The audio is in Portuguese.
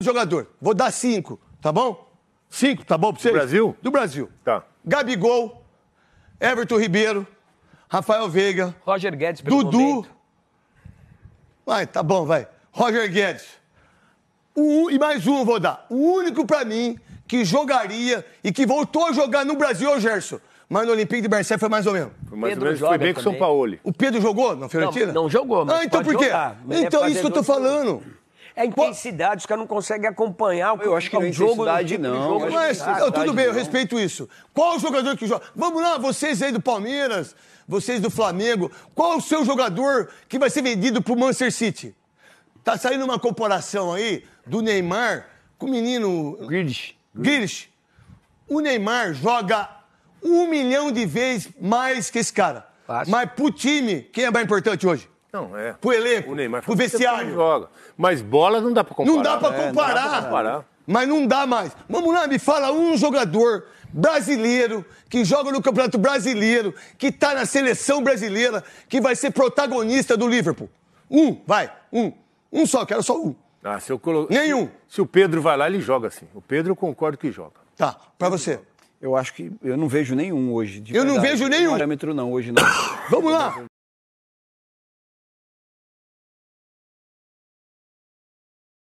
jogador. Vou dar cinco, tá bom? Cinco, tá bom pra vocês? Do Brasil? Do Brasil. Tá. Gabigol, Everton Ribeiro, Rafael Veiga. Roger Guedes pelo Dudu. Momento. Vai, tá bom, vai. Roger Guedes. Um, e mais um vou dar. O único pra mim que jogaria e que voltou a jogar no Brasil é o Gerson. Mas no Olympique de Marseille foi mais ou menos. Foi mais Pedro ou menos, foi bem com o São Paulo. O Pedro jogou na Fiorentina? Não, não jogou, mas Ah, então por quê? Jogar, é então isso que eu tô falando. Jogo. É intensidade, os caras não conseguem acompanhar o que Eu acho que é um jogo não. Tipo não. Jogo, mas, é é eu, tudo bem, eu respeito isso. Qual o jogador que joga? Vamos lá, vocês aí do Palmeiras, vocês do Flamengo, qual o seu jogador que vai ser vendido pro Manchester City? Tá saindo uma comparação aí do Neymar com o menino. Grealish. Grealish. O Neymar joga um milhão de vezes mais que esse cara. Fácil. Mas pro time, quem é mais importante hoje? Não, é. Pro elenco, o Neymar pro vestiário. Joga. Mas bola não dá pra comparar. Não dá pra comparar. É, não dá pra comparar. Mas não dá mais. Vamos lá, me fala um jogador brasileiro que joga no Campeonato Brasileiro, que tá na seleção brasileira, que vai ser protagonista do Liverpool. Um, vai, um. Um só, quero só um. Ah, se eu colo... Nenhum. Se, se, o Pedro vai lá, ele joga assim. O Pedro eu concordo que joga. Tá, para você. Eu acho que eu não vejo nenhum hoje. eu verdade. não vejo nenhum. Parâmetro não hoje não. Vamos lá.